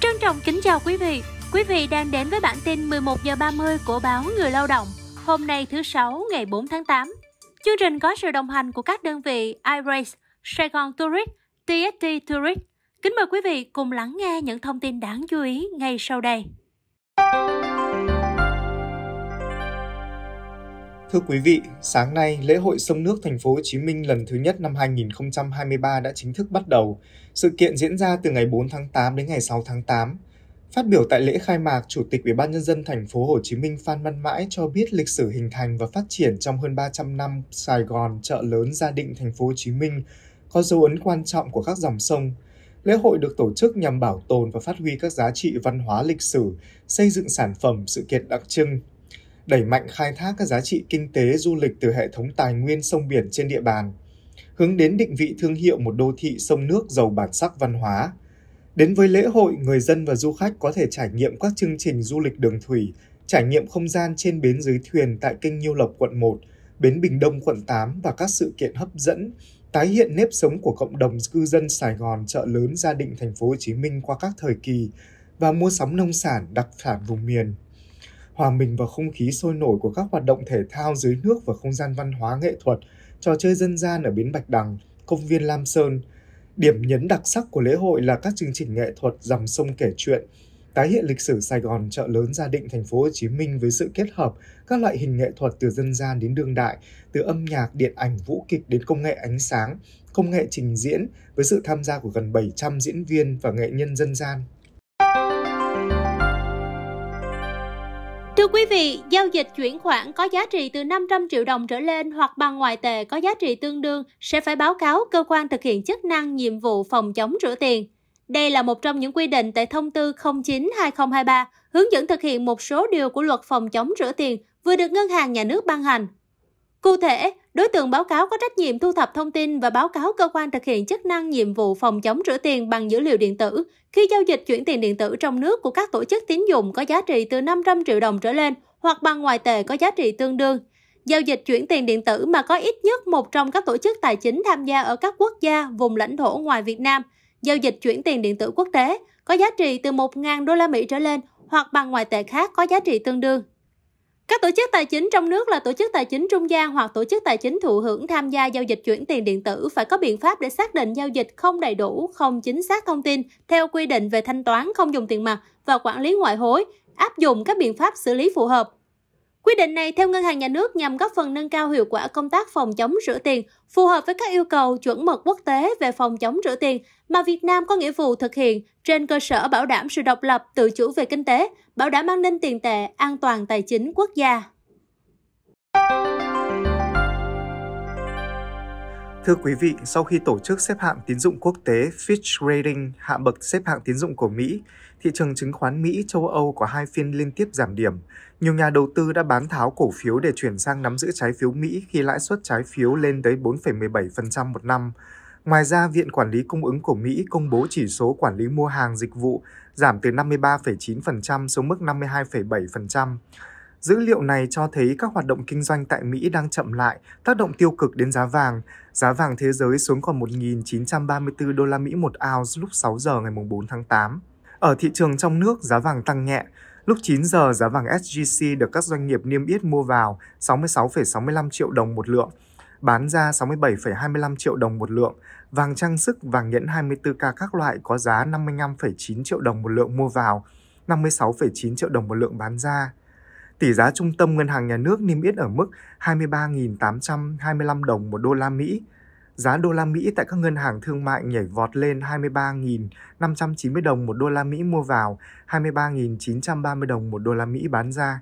Trân trọng kính chào quý vị. Quý vị đang đến với bản tin 11 giờ 30 của báo Người Lao động. Hôm nay thứ sáu ngày 4 tháng 8. Chương trình có sự đồng hành của các đơn vị iRace, Gòn Tourist, TST Tourist. Kính mời quý vị cùng lắng nghe những thông tin đáng chú ý ngay sau đây. Thưa quý vị, sáng nay, lễ hội sông nước thành phố Hồ Chí Minh lần thứ nhất năm 2023 đã chính thức bắt đầu. Sự kiện diễn ra từ ngày 4 tháng 8 đến ngày 6 tháng 8. Phát biểu tại lễ khai mạc, Chủ tịch Ủy ban nhân dân thành phố Hồ Chí Minh Phan Văn Mãi cho biết lịch sử hình thành và phát triển trong hơn 300 năm Sài Gòn, chợ lớn Gia Định thành phố Hồ Chí Minh có dấu ấn quan trọng của các dòng sông, Lễ hội được tổ chức nhằm bảo tồn và phát huy các giá trị văn hóa lịch sử, xây dựng sản phẩm, sự kiện đặc trưng, đẩy mạnh khai thác các giá trị kinh tế du lịch từ hệ thống tài nguyên sông biển trên địa bàn, hướng đến định vị thương hiệu một đô thị sông nước giàu bản sắc văn hóa. Đến với lễ hội, người dân và du khách có thể trải nghiệm các chương trình du lịch đường thủy, trải nghiệm không gian trên bến dưới thuyền tại kênh Nhiêu Lộc quận 1, bến Bình Đông quận 8 và các sự kiện hấp dẫn tái hiện nếp sống của cộng đồng cư dân Sài Gòn chợ lớn gia định thành phố Hồ Chí Minh qua các thời kỳ và mua sắm nông sản đặc sản vùng miền. Hòa mình vào không khí sôi nổi của các hoạt động thể thao dưới nước và không gian văn hóa nghệ thuật, trò chơi dân gian ở bến Bạch Đằng, công viên Lam Sơn. Điểm nhấn đặc sắc của lễ hội là các chương trình nghệ thuật dòng sông kể chuyện, tái hiện lịch sử Sài Gòn chợ lớn gia định thành phố Hồ Chí Minh với sự kết hợp các loại hình nghệ thuật từ dân gian đến đương đại, từ âm nhạc, điện ảnh, vũ kịch đến công nghệ ánh sáng, công nghệ trình diễn với sự tham gia của gần 700 diễn viên và nghệ nhân dân gian. Thưa quý vị, giao dịch chuyển khoản có giá trị từ 500 triệu đồng trở lên hoặc bằng ngoại tệ có giá trị tương đương sẽ phải báo cáo cơ quan thực hiện chức năng nhiệm vụ phòng chống rửa tiền. Đây là một trong những quy định tại thông tư 09-2023 hướng dẫn thực hiện một số điều của luật phòng chống rửa tiền vừa được Ngân hàng Nhà nước ban hành. Cụ thể, đối tượng báo cáo có trách nhiệm thu thập thông tin và báo cáo cơ quan thực hiện chức năng nhiệm vụ phòng chống rửa tiền bằng dữ liệu điện tử khi giao dịch chuyển tiền điện tử trong nước của các tổ chức tín dụng có giá trị từ 500 triệu đồng trở lên hoặc bằng ngoại tệ có giá trị tương đương. Giao dịch chuyển tiền điện tử mà có ít nhất một trong các tổ chức tài chính tham gia ở các quốc gia, vùng lãnh thổ ngoài Việt Nam – giao dịch chuyển tiền điện tử quốc tế có giá trị từ 1.000 đô la Mỹ trở lên hoặc bằng ngoại tệ khác có giá trị tương đương. Các tổ chức tài chính trong nước là tổ chức tài chính trung gian hoặc tổ chức tài chính thụ hưởng tham gia giao dịch chuyển tiền điện tử phải có biện pháp để xác định giao dịch không đầy đủ, không chính xác thông tin theo quy định về thanh toán không dùng tiền mặt và quản lý ngoại hối, áp dụng các biện pháp xử lý phù hợp Quy định này theo Ngân hàng Nhà nước nhằm góp phần nâng cao hiệu quả công tác phòng chống rửa tiền, phù hợp với các yêu cầu chuẩn mực quốc tế về phòng chống rửa tiền mà Việt Nam có nghĩa vụ thực hiện trên cơ sở bảo đảm sự độc lập, tự chủ về kinh tế, bảo đảm an ninh tiền tệ, an toàn tài chính quốc gia. Thưa quý vị, sau khi tổ chức xếp hạng tín dụng quốc tế Fitch Rating hạ bậc xếp hạng tín dụng của Mỹ, thị trường chứng khoán Mỹ châu Âu có hai phiên liên tiếp giảm điểm. Nhiều nhà đầu tư đã bán tháo cổ phiếu để chuyển sang nắm giữ trái phiếu Mỹ khi lãi suất trái phiếu lên tới 4,17% một năm. Ngoài ra, Viện Quản lý Cung ứng của Mỹ công bố chỉ số quản lý mua hàng dịch vụ giảm từ 53,9% xuống mức 52,7%. Dữ liệu này cho thấy các hoạt động kinh doanh tại Mỹ đang chậm lại, tác động tiêu cực đến giá vàng. Giá vàng thế giới xuống còn 1.934 đô la Mỹ một ounce lúc 6 giờ ngày 4 tháng 8. Ở thị trường trong nước, giá vàng tăng nhẹ. Lúc 9 giờ, giá vàng SGC được các doanh nghiệp niêm yết mua vào 66,65 triệu đồng một lượng, bán ra 67,25 triệu đồng một lượng. Vàng trang sức, vàng nhẫn 24K các loại có giá 55,9 triệu đồng một lượng mua vào, 56,9 triệu đồng một lượng bán ra. Tỷ giá trung tâm ngân hàng nhà nước niêm yết ở mức 23.825 đồng một đô la Mỹ. Giá đô la Mỹ tại các ngân hàng thương mại nhảy vọt lên 23.590 đồng một đô la Mỹ mua vào, 23.930 đồng một đô la Mỹ bán ra.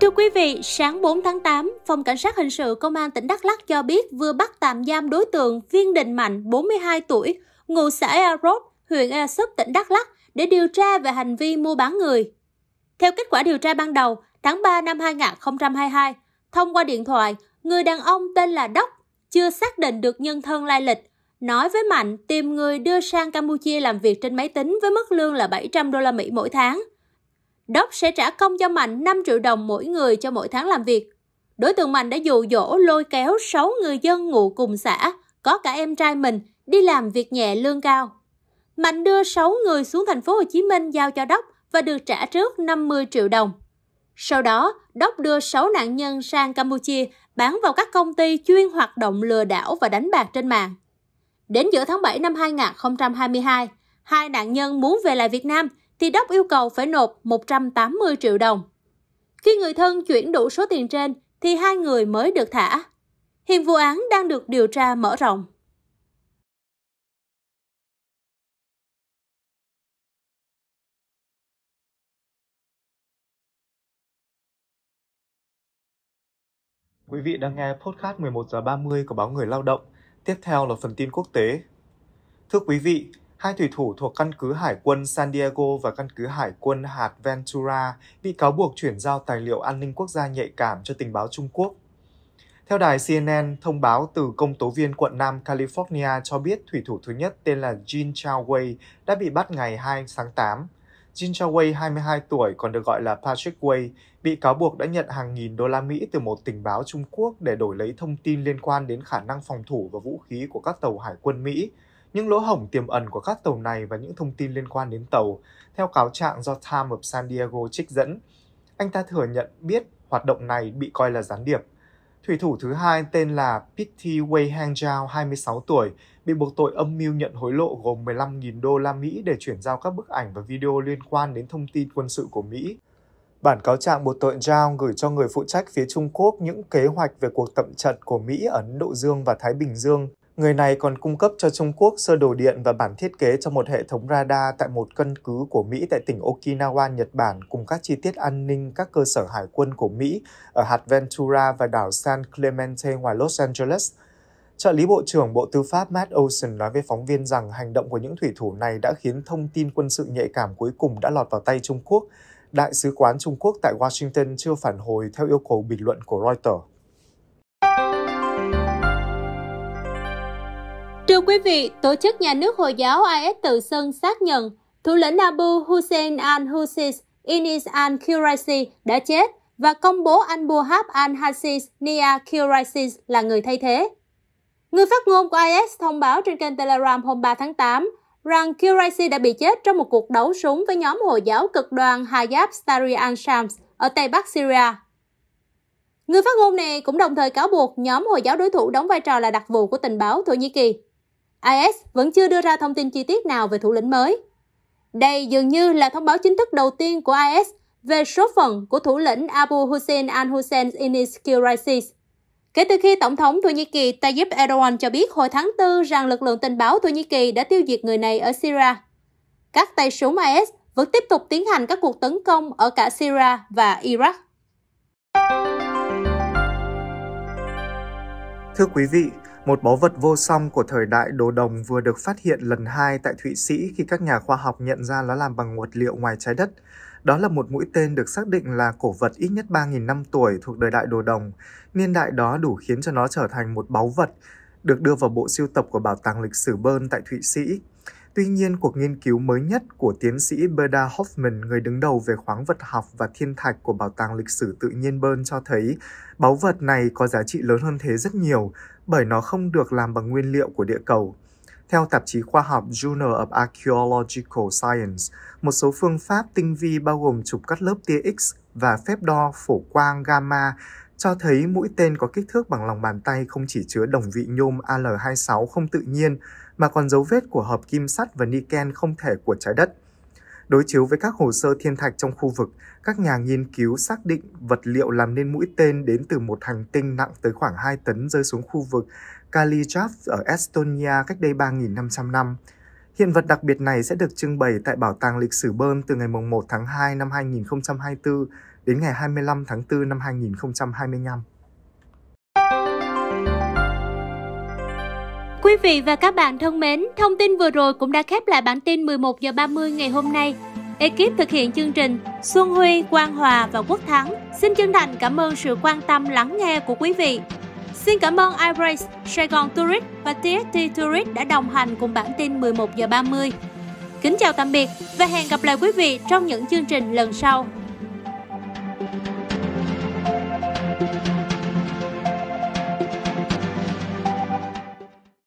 Thưa quý vị, sáng 4 tháng 8, Phòng Cảnh sát Hình sự Công an tỉnh Đắk Lắc cho biết vừa bắt tạm giam đối tượng Viên Đình Mạnh, 42 tuổi, ngụ xã Ea Rốt, huyện Ea Súp, tỉnh Đắk Lắc, để điều tra về hành vi mua bán người. Theo kết quả điều tra ban đầu, tháng 3 năm 2022, thông qua điện thoại, người đàn ông tên là Đốc chưa xác định được nhân thân lai lịch, nói với Mạnh tìm người đưa sang Campuchia làm việc trên máy tính với mức lương là 700 đô la Mỹ mỗi tháng. Đốc sẽ trả công cho Mạnh 5 triệu đồng mỗi người cho mỗi tháng làm việc. Đối tượng Mạnh đã dụ dỗ lôi kéo 6 người dân ngụ cùng xã, có cả em trai mình, đi làm việc nhẹ lương cao. Mạnh đưa 6 người xuống thành phố Hồ Chí Minh giao cho Đốc và được trả trước 50 triệu đồng. Sau đó, Đốc đưa 6 nạn nhân sang Campuchia bán vào các công ty chuyên hoạt động lừa đảo và đánh bạc trên mạng. Đến giữa tháng 7 năm 2022, hai nạn nhân muốn về lại Việt Nam thì Đốc yêu cầu phải nộp 180 triệu đồng. Khi người thân chuyển đủ số tiền trên thì hai người mới được thả. Hiện vụ án đang được điều tra mở rộng. Quý vị đang nghe podcast 11 giờ 30 của báo Người Lao động. Tiếp theo là phần tin quốc tế. Thưa quý vị, hai thủy thủ thuộc căn cứ hải quân San Diego và căn cứ hải quân hạt Ventura bị cáo buộc chuyển giao tài liệu an ninh quốc gia nhạy cảm cho tình báo Trung Quốc. Theo đài CNN, thông báo từ công tố viên quận Nam California cho biết thủy thủ thứ nhất tên là Jin Chao Wei đã bị bắt ngày 2 tháng 8 Jin Cha Wei, 22 tuổi, còn được gọi là Patrick Wei, bị cáo buộc đã nhận hàng nghìn đô la Mỹ từ một tình báo Trung Quốc để đổi lấy thông tin liên quan đến khả năng phòng thủ và vũ khí của các tàu hải quân Mỹ, những lỗ hổng tiềm ẩn của các tàu này và những thông tin liên quan đến tàu, theo cáo trạng do Time of San Diego trích dẫn. Anh ta thừa nhận biết hoạt động này bị coi là gián điệp, Thủy thủ thứ hai tên là Pitty Wei Hang Zhao, 26 tuổi, bị buộc tội âm mưu nhận hối lộ gồm 15.000 đô la Mỹ để chuyển giao các bức ảnh và video liên quan đến thông tin quân sự của Mỹ. Bản cáo trạng buộc tội Zhao gửi cho người phụ trách phía Trung Quốc những kế hoạch về cuộc tập trận của Mỹ ở Ấn Độ Dương và Thái Bình Dương Người này còn cung cấp cho Trung Quốc sơ đồ điện và bản thiết kế cho một hệ thống radar tại một căn cứ của Mỹ tại tỉnh Okinawa, Nhật Bản cùng các chi tiết an ninh các cơ sở hải quân của Mỹ ở hạt Ventura và đảo San Clemente ngoài Los Angeles. Trợ lý Bộ trưởng Bộ Tư pháp Matt Olson nói với phóng viên rằng hành động của những thủy thủ này đã khiến thông tin quân sự nhạy cảm cuối cùng đã lọt vào tay Trung Quốc. Đại sứ quán Trung Quốc tại Washington chưa phản hồi theo yêu cầu bình luận của Reuters. Thưa quý vị, Tổ chức Nhà nước Hồi giáo IS tự xưng xác nhận thủ lĩnh Abu Hussein al-Husis Inis al-Quraisi đã chết và công bố anh Buhab al-Hasis Nia Quraisi là người thay thế. Người phát ngôn của IS thông báo trên kênh Telegram hôm 3 tháng 8 rằng Quraisi đã bị chết trong một cuộc đấu súng với nhóm Hồi giáo cực đoan Hayab Tahrir al-Shams ở Tây Bắc Syria. Người phát ngôn này cũng đồng thời cáo buộc nhóm Hồi giáo đối thủ đóng vai trò là đặc vụ của tình báo Thổ Nhĩ Kỳ IS vẫn chưa đưa ra thông tin chi tiết nào về thủ lĩnh mới. Đây dường như là thông báo chính thức đầu tiên của IS về số phận của thủ lĩnh Abu Hussein al-Hussein Inis Quraisis. Kể từ khi Tổng thống Thổ Nhĩ Kỳ Tayyip Erdogan cho biết hồi tháng 4 rằng lực lượng tình báo Thổ Nhĩ Kỳ đã tiêu diệt người này ở Syria. Các tay súng IS vẫn tiếp tục tiến hành các cuộc tấn công ở cả Syria và Iraq. Thưa quý vị, một báu vật vô song của thời đại đồ đồng vừa được phát hiện lần hai tại Thụy Sĩ khi các nhà khoa học nhận ra nó làm bằng vật liệu ngoài trái đất. Đó là một mũi tên được xác định là cổ vật ít nhất 3.000 năm tuổi thuộc đời đại đồ đồng. Niên đại đó đủ khiến cho nó trở thành một báu vật, được đưa vào bộ siêu tập của Bảo tàng lịch sử Bern tại Thụy Sĩ. Tuy nhiên, cuộc nghiên cứu mới nhất của tiến sĩ Berda Hoffman, người đứng đầu về khoáng vật học và thiên thạch của Bảo tàng Lịch sử Tự nhiên Bern cho thấy báu vật này có giá trị lớn hơn thế rất nhiều bởi nó không được làm bằng nguyên liệu của địa cầu. Theo tạp chí khoa học Journal of Archaeological Science, một số phương pháp tinh vi bao gồm chụp cắt lớp tia X và phép đo phổ quang gamma cho thấy mũi tên có kích thước bằng lòng bàn tay không chỉ chứa đồng vị nhôm Al26 không tự nhiên mà còn dấu vết của hợp kim sắt và niken không thể của trái đất. Đối chiếu với các hồ sơ thiên thạch trong khu vực, các nhà nghiên cứu xác định vật liệu làm nên mũi tên đến từ một hành tinh nặng tới khoảng 2 tấn rơi xuống khu vực Kalijav ở Estonia cách đây 3.500 năm. Hiện vật đặc biệt này sẽ được trưng bày tại Bảo tàng Lịch sử Bern từ ngày 1 tháng 2 năm 2024 đến ngày 25 tháng 4 năm 2025. vị và các bạn thân mến, thông tin vừa rồi cũng đã khép lại bản tin 11 giờ 30 ngày hôm nay. Ekip thực hiện chương trình Xuân Huy, Quang Hòa và Quốc Thắng xin chân thành cảm ơn sự quan tâm lắng nghe của quý vị. Xin cảm ơn iRace, Sài Gòn Tourist và TST Tourist đã đồng hành cùng bản tin 11 giờ 30. Kính chào tạm biệt và hẹn gặp lại quý vị trong những chương trình lần sau.